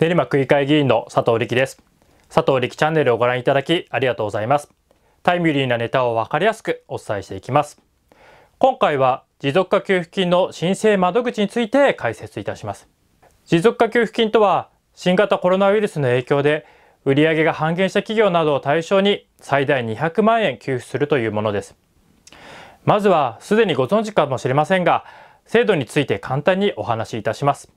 練馬区議会議員の佐藤力です佐藤力チャンネルをご覧いただきありがとうございますタイムリーなネタをわかりやすくお伝えしていきます今回は持続化給付金の申請窓口について解説いたします持続化給付金とは新型コロナウイルスの影響で売上が半減した企業などを対象に最大200万円給付するというものですまずはすでにご存知かもしれませんが制度について簡単にお話しいたします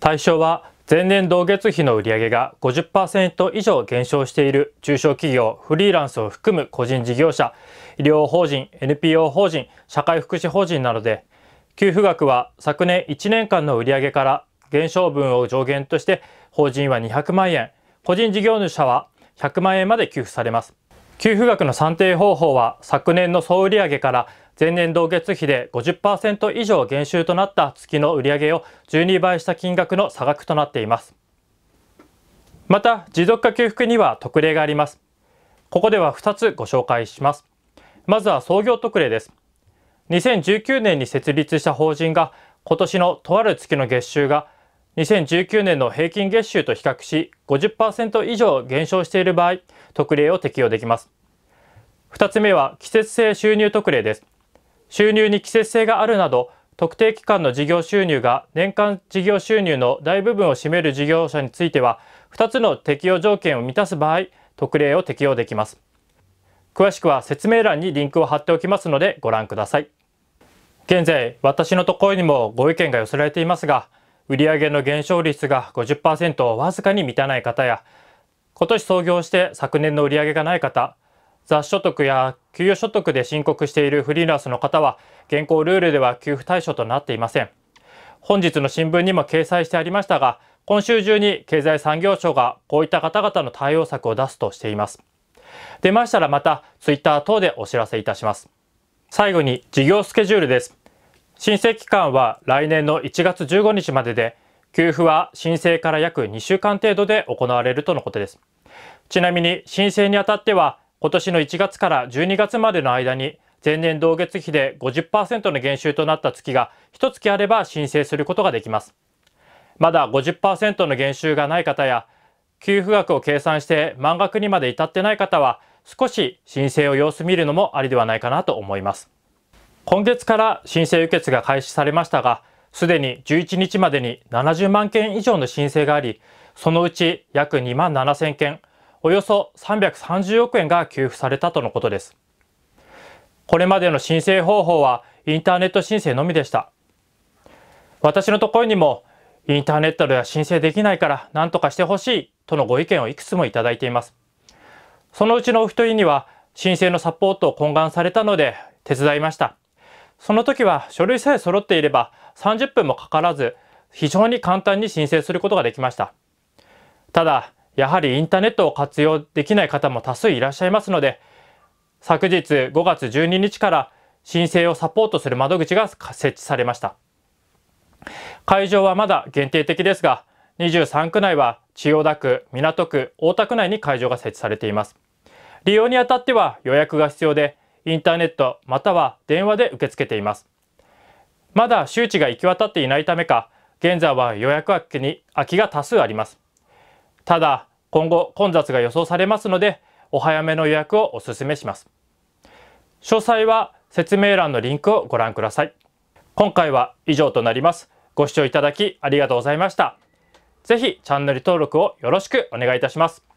対象は前年同月比の売上が50%以上減少している中小企業、フリーランスを含む個人事業者、医療法人、NPO 法人、社会福祉法人などで、給付額は昨年1年間の売上から減少分を上限として法人は200万円、個人事業主は100万円まで給付されます。給付額の算定方法は昨年の総売上から前年同月比で50%以上減収となった月の売上を12倍した金額の差額となっています。また、持続化給付には特例があります。ここでは2つご紹介します。まずは創業特例です。2019年に設立した法人が今年のとある月の月収が2019年の平均月収と比較し50%以上減少している場合、特例を適用できます。2つ目は季節性収入特例です。収入に季節性があるなど特定期間の事業収入が年間事業収入の大部分を占める事業者については2つの適用条件を満たす場合特例を適用できます詳しくは説明欄にリンクを貼っておきますのでご覧ください現在私のところにもご意見が寄せられていますが売上の減少率が50%をわずかに満たない方や今年創業して昨年の売上がない方雑所得や給与所得で申告しているフリーランスの方は現行ルールでは給付対象となっていません本日の新聞にも掲載してありましたが今週中に経済産業省がこういった方々の対応策を出すとしています出ましたらまたツイッター等でお知らせいたします最後に事業スケジュールです申請期間は来年の1月15日までで給付は申請から約2週間程度で行われるとのことですちなみに申請にあたっては今年の1月から12月までの間に前年同月比で50%の減収となった月が1月あれば申請することができます。まだ50%の減収がない方や、給付額を計算して満額にまで至ってない方は、少し申請を様子見るのもありではないかなと思います。今月から申請受付が開始されましたが、すでに11日までに70万件以上の申請があり、そのうち約2万7000件、およそ330億円が給付されたとのことです。これまでの申請方法はインターネット申請のみでした。私のところにもインターネットでは申請できないから何とかしてほしいとのご意見をいくつもいただいています。そのうちのお一人には申請のサポートを懇願されたので手伝いました。その時は書類さえ揃っていれば30分もかからず非常に簡単に申請することができました。ただ、やはりインターネットを活用できない方も多数いらっしゃいますので、昨日5月12日から申請をサポートする窓口が設置されました。会場はまだ限定的ですが、23区内は千代田区、港区、大田区内に会場が設置されています。利用にあたっては予約が必要で、インターネットまたは電話で受け付けています。まだ周知が行き渡っていないためか、現在は予約空きに空きが多数あります。ただ今後混雑が予想されますのでお早めの予約をお勧めします詳細は説明欄のリンクをご覧ください今回は以上となりますご視聴いただきありがとうございましたぜひチャンネル登録をよろしくお願いいたします